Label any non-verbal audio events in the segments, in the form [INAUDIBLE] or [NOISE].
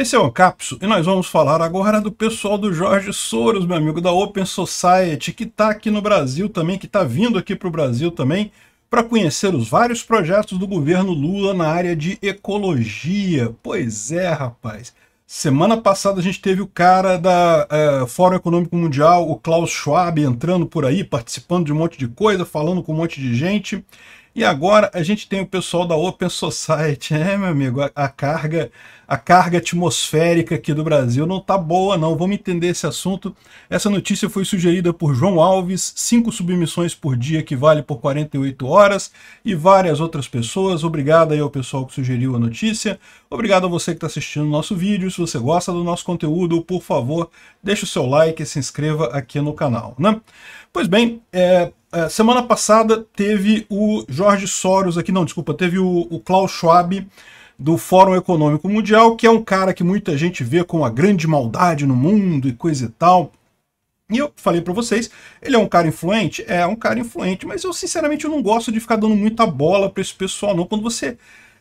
Esse é o Capso e nós vamos falar agora do pessoal do Jorge Soros, meu amigo, da Open Society, que está aqui no Brasil também, que está vindo aqui para o Brasil também, para conhecer os vários projetos do governo Lula na área de ecologia. Pois é, rapaz. Semana passada a gente teve o cara da eh, Fórum Econômico Mundial, o Klaus Schwab, entrando por aí, participando de um monte de coisa, falando com um monte de gente. E agora a gente tem o pessoal da Open Society, é, meu amigo, a, a carga a carga atmosférica aqui do Brasil não tá boa não. Vamos entender esse assunto. Essa notícia foi sugerida por João Alves, cinco submissões por dia que vale por 48 horas e várias outras pessoas. Obrigado aí ao pessoal que sugeriu a notícia. Obrigado a você que está assistindo o nosso vídeo. Se você gosta do nosso conteúdo, por favor, deixe o seu like e se inscreva aqui no canal, né? Pois bem, é, é, semana passada teve o Jorge Soros aqui, não, desculpa, teve o, o Klaus Schwab do Fórum Econômico Mundial, que é um cara que muita gente vê com a grande maldade no mundo e coisa e tal. E eu falei para vocês, ele é um cara influente? É um cara influente, mas eu sinceramente eu não gosto de ficar dando muita bola para esse pessoal não. Quando você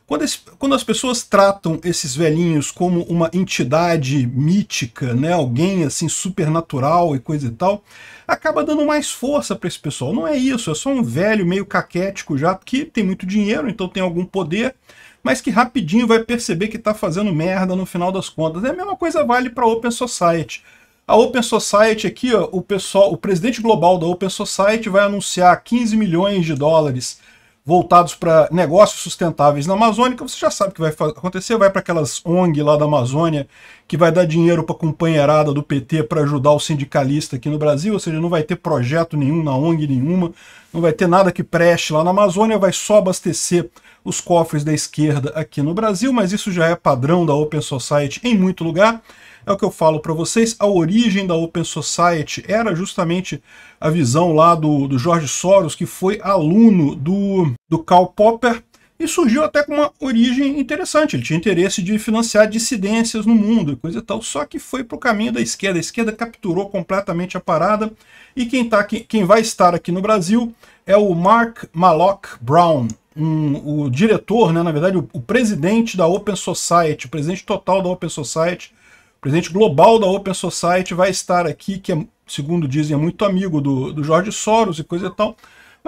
quando, esse, quando, as pessoas tratam esses velhinhos como uma entidade mítica, né, alguém assim supernatural e coisa e tal, acaba dando mais força para esse pessoal. Não é isso, é só um velho meio caquético já, que tem muito dinheiro, então tem algum poder, mas que rapidinho vai perceber que está fazendo merda no final das contas. É a mesma coisa vale para a Open Society. A Open Society aqui, ó, o pessoal, o presidente global da Open Society vai anunciar 15 milhões de dólares voltados para negócios sustentáveis na Amazônia, você já sabe o que vai acontecer, vai para aquelas ONG lá da Amazônia, que vai dar dinheiro para a companheirada do PT para ajudar o sindicalista aqui no Brasil, ou seja, não vai ter projeto nenhum na ONG nenhuma, não vai ter nada que preste lá na Amazônia, vai só abastecer os cofres da esquerda aqui no Brasil, mas isso já é padrão da Open Society em muito lugar. É o que eu falo para vocês, a origem da Open Society era justamente a visão lá do, do Jorge Soros, que foi aluno do, do Karl Popper, e surgiu até com uma origem interessante. Ele tinha interesse de financiar dissidências no mundo e coisa e tal, só que foi para o caminho da esquerda. A esquerda capturou completamente a parada e quem, tá, quem, quem vai estar aqui no Brasil é o Mark Malloch Brown, um, o diretor, né, na verdade, o, o presidente da Open Society, o presidente total da Open Society, o presidente global da Open Society vai estar aqui, que é, segundo dizem é muito amigo do, do Jorge Soros e coisa e tal.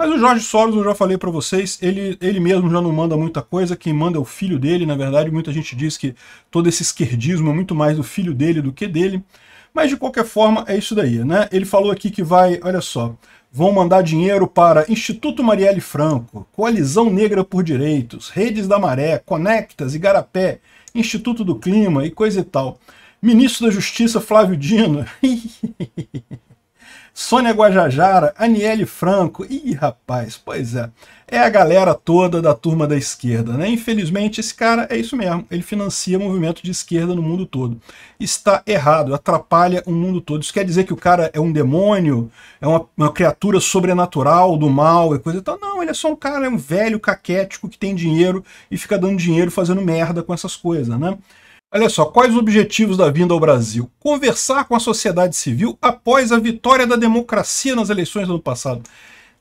Mas o Jorge Soros, eu já falei para vocês, ele, ele mesmo já não manda muita coisa, quem manda é o filho dele, na verdade muita gente diz que todo esse esquerdismo é muito mais do filho dele do que dele, mas de qualquer forma é isso daí, né? Ele falou aqui que vai, olha só, vão mandar dinheiro para Instituto Marielle Franco, Coalizão Negra por Direitos, Redes da Maré, Conectas, Igarapé, Instituto do Clima e coisa e tal. Ministro da Justiça Flávio Dino. [LAUGHS] Sônia Guajajara, Aniele Franco, ih rapaz, pois é, é a galera toda da turma da esquerda, né? Infelizmente esse cara é isso mesmo, ele financia movimento de esquerda no mundo todo. Está errado, atrapalha o mundo todo. Isso quer dizer que o cara é um demônio, é uma, uma criatura sobrenatural do mal e é coisa e tal. Não, ele é só um cara, é um velho caquético que tem dinheiro e fica dando dinheiro fazendo merda com essas coisas, né? Olha só, quais os objetivos da vinda ao Brasil? Conversar com a sociedade civil após a vitória da democracia nas eleições do ano passado.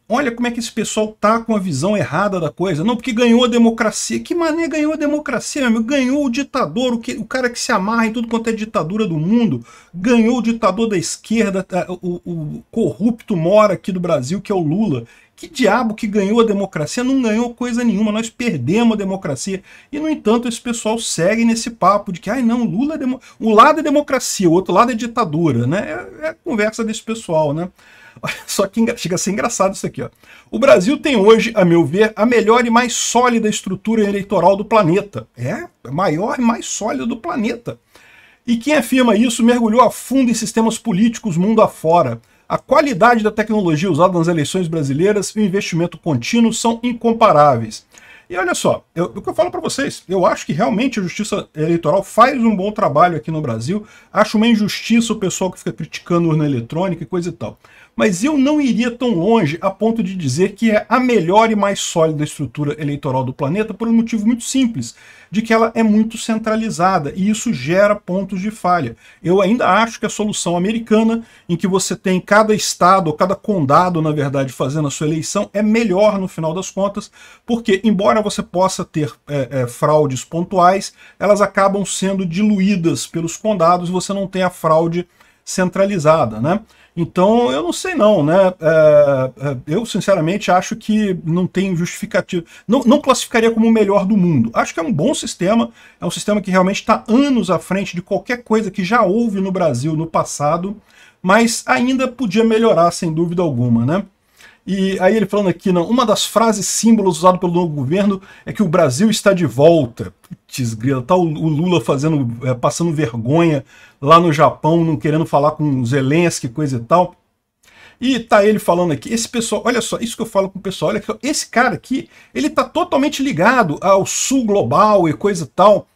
Olha como é que esse pessoal tá com a visão errada da coisa. Não, porque ganhou a democracia. Que mané ganhou a democracia, meu amigo? Ganhou o ditador, o, que, o cara que se amarra em tudo quanto é ditadura do mundo. Ganhou o ditador da esquerda, o, o corrupto mora aqui do Brasil, que é o Lula. Que diabo que ganhou a democracia? Não ganhou coisa nenhuma, nós perdemos a democracia. E, no entanto, esse pessoal segue nesse papo de que, ai ah, não, Lula é um lado é democracia, o outro lado é ditadura, né? É, a é conversa desse pessoal, né? [LAUGHS] Só que chega a ser engraçado isso aqui, ó. O Brasil tem hoje, a meu ver, a melhor e mais sólida estrutura eleitoral do planeta. É, a maior e mais sólida do planeta. E quem afirma isso mergulhou a fundo em sistemas políticos mundo afora a qualidade da tecnologia usada nas eleições brasileiras e o investimento contínuo são incomparáveis. E olha só, eu, o que eu falo para vocês, eu acho que realmente a justiça eleitoral faz um bom trabalho aqui no Brasil. Acho uma injustiça o pessoal que fica criticando urna eletrônica e coisa e tal mas eu não iria tão longe a ponto de dizer que é a melhor e mais sólida estrutura eleitoral do planeta por um motivo muito simples, de que ela é muito centralizada e isso gera pontos de falha. Eu ainda acho que a solução americana, em que você tem cada estado ou cada condado, na verdade, fazendo a sua eleição, é melhor no final das contas, porque embora você possa ter é, é, fraudes pontuais, elas acabam sendo diluídas pelos condados e você não tem a fraude centralizada, né? Então, eu não sei não, né? É, é eu, sinceramente, acho que não tem justificativo. Não, não, classificaria como o melhor do mundo. Acho que é um bom sistema, é um sistema que realmente está anos à frente de qualquer coisa que já houve no Brasil no passado, mas ainda podia melhorar, sem dúvida alguma, né? E aí ele falando aqui, não, uma das frases símbolos usado pelo novo governo é que o Brasil está de volta. Putz, grila, tá o, Lula fazendo, é, passando vergonha lá no Japão, não querendo falar com Zelensky, coisa e tal. E tá ele falando aqui, esse pessoal, olha só, isso que eu falo com o pessoal, olha que esse cara aqui, ele tá totalmente ligado ao sul global e coisa e tal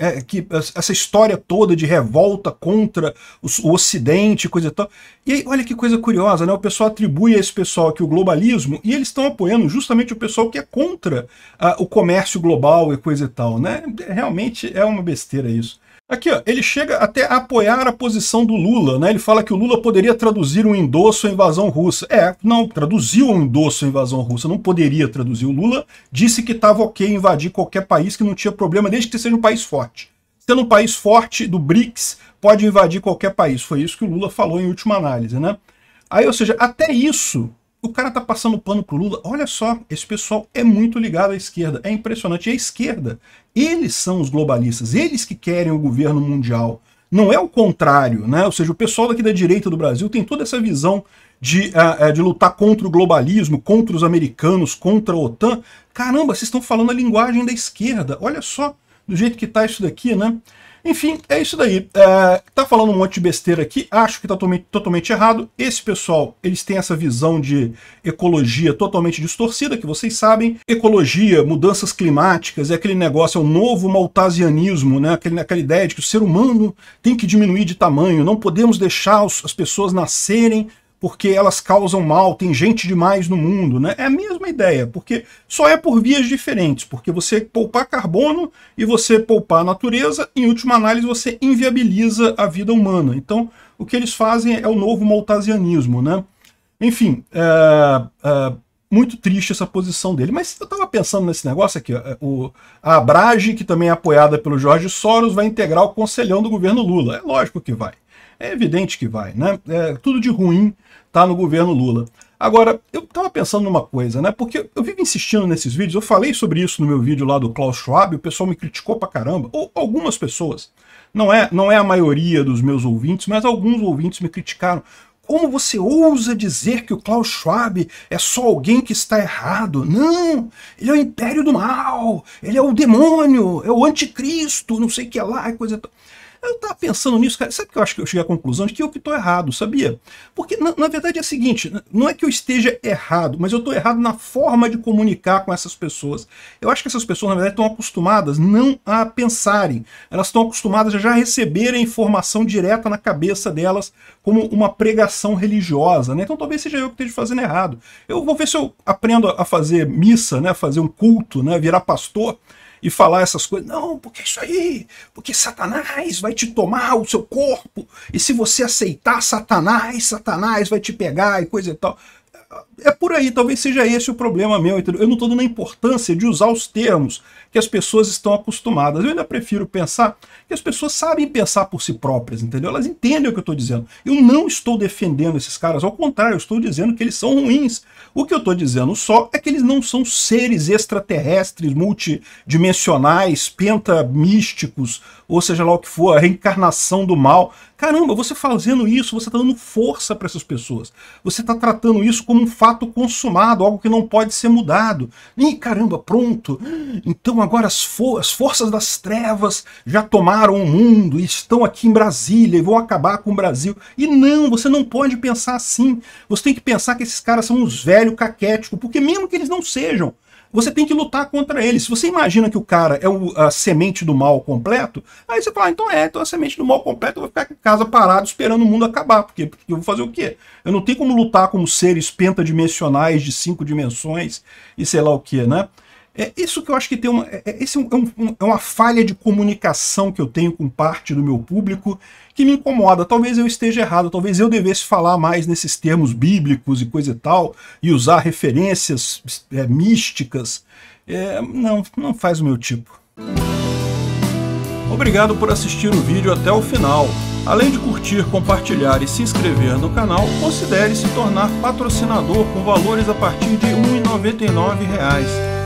é, que essa história toda de revolta contra o, o, Ocidente, coisa e tal. E aí, olha que coisa curiosa, né? O pessoal atribui a esse pessoal aqui o globalismo e eles estão apoiando justamente o pessoal que é contra ah, o comércio global e coisa e tal, né? Realmente é uma besteira isso. Aqui, ó, ele chega até a apoiar a posição do Lula, né? Ele fala que o Lula poderia traduzir um endosso à invasão russa. É, não, traduziu um endosso à invasão russa, não poderia traduzir. O Lula disse que estava ok invadir qualquer país, que não tinha problema, desde que seja um país forte. Sendo um país forte do BRICS, pode invadir qualquer país. Foi isso que o Lula falou em última análise, né? Aí, ou seja, até isso, o cara tá passando pano pro Lula. Olha só, esse pessoal é muito ligado à esquerda. É impressionante. E a esquerda eles são os globalistas, eles que querem o governo mundial. Não é o contrário, né? Ou seja, o pessoal daqui da direita do Brasil tem toda essa visão de, uh, de lutar contra o globalismo, contra os americanos, contra a OTAN. Caramba, vocês estão falando a linguagem da esquerda. Olha só do jeito que está isso daqui, né? Enfim, é isso daí. É, tá falando um monte de besteira aqui, acho que tá totalmente, totalmente errado. Esse pessoal, eles têm essa visão de ecologia totalmente distorcida, que vocês sabem. Ecologia, mudanças climáticas, é aquele negócio, é o novo maltasianismo, né? Aquele, aquela ideia de que o ser humano tem que diminuir de tamanho, não podemos deixar os, as pessoas nascerem porque elas causam mal, tem gente demais no mundo, né? É a mesma ideia, porque só é por vias diferentes, porque você poupar carbono e você poupar a natureza, em última análise você inviabiliza a vida humana. Então, o que eles fazem é o novo maltasianismo, né? Enfim, é, é, muito triste essa posição dele. Mas eu estava pensando nesse negócio aqui, é, o, a Abrage, que também é apoiada pelo Jorge Soros, vai integrar o conselhão do governo Lula. É lógico que vai. É evidente que vai, né? É, tudo de ruim está no governo Lula. Agora, eu estava pensando numa coisa, né? Porque eu vivo insistindo nesses vídeos, eu falei sobre isso no meu vídeo lá do Klaus Schwab, o pessoal me criticou pra caramba, ou algumas pessoas. Não é, não é a maioria dos meus ouvintes, mas alguns ouvintes me criticaram. Como você ousa dizer que o Klaus Schwab é só alguém que está errado? Não! Ele é o império do mal, ele é o demônio, é o anticristo, não sei o que lá, coisa tal. Eu tava pensando nisso, cara. Sabe que eu acho que eu cheguei à conclusão de que eu que tô errado, sabia? Porque, na, na verdade, é o seguinte: não é que eu esteja errado, mas eu tô errado na forma de comunicar com essas pessoas. Eu acho que essas pessoas, na verdade, estão acostumadas não a pensarem. Elas estão acostumadas a já receber a informação direta na cabeça delas, como uma pregação religiosa, né? Então talvez seja eu que esteja fazendo errado. Eu vou ver se eu aprendo a fazer missa, né? Fazer um culto, né? Virar pastor e falar essas coisas. Não, porque é isso aí, porque Satanás vai te tomar o seu corpo, e se você aceitar Satanás, Satanás vai te pegar e coisa e tal é por aí, talvez seja esse o problema meu, entendeu? Eu não estou dando a importância de usar os termos que as pessoas estão acostumadas. Eu ainda prefiro pensar que as pessoas sabem pensar por si próprias, entendeu? Elas entendem o que eu estou dizendo. Eu não estou defendendo esses caras, ao contrário, eu estou dizendo que eles são ruins. O que eu estou dizendo só é que eles não são seres extraterrestres, multidimensionais, pentamísticos, ou seja lá o que for, a reencarnação do mal. Caramba, você fazendo isso, você está dando força para essas pessoas. Você está tratando isso como um fato fato consumado, algo que não pode ser mudado. Ih, caramba, pronto! Então agora as, for as forças das trevas já tomaram o mundo e estão aqui em Brasília e vão acabar com o Brasil. E não, você não pode pensar assim. Você tem que pensar que esses caras são uns velhos caquéticos, porque mesmo que eles não sejam, você tem que lutar contra ele. Se você imagina que o cara é o, a semente do mal completo, aí você fala, ah, então é, então é a semente do mal completo, eu vou ficar em casa parado esperando o mundo acabar, porque, porque eu vou fazer o quê? Eu não tenho como lutar como seres pentadimensionais de cinco dimensões e sei lá o quê, né? É isso que eu acho que tem uma. É, é esse é, é um, é uma falha de comunicação que eu tenho com parte do meu público que me incomoda. Talvez eu esteja errado, talvez eu devesse falar mais nesses termos bíblicos e coisa e tal, e usar referências é, místicas. É, não, não faz o meu tipo. Obrigado por assistir o vídeo até o final. Além de curtir, compartilhar e se inscrever no canal, considere se tornar patrocinador com valores a partir de R$ 1,99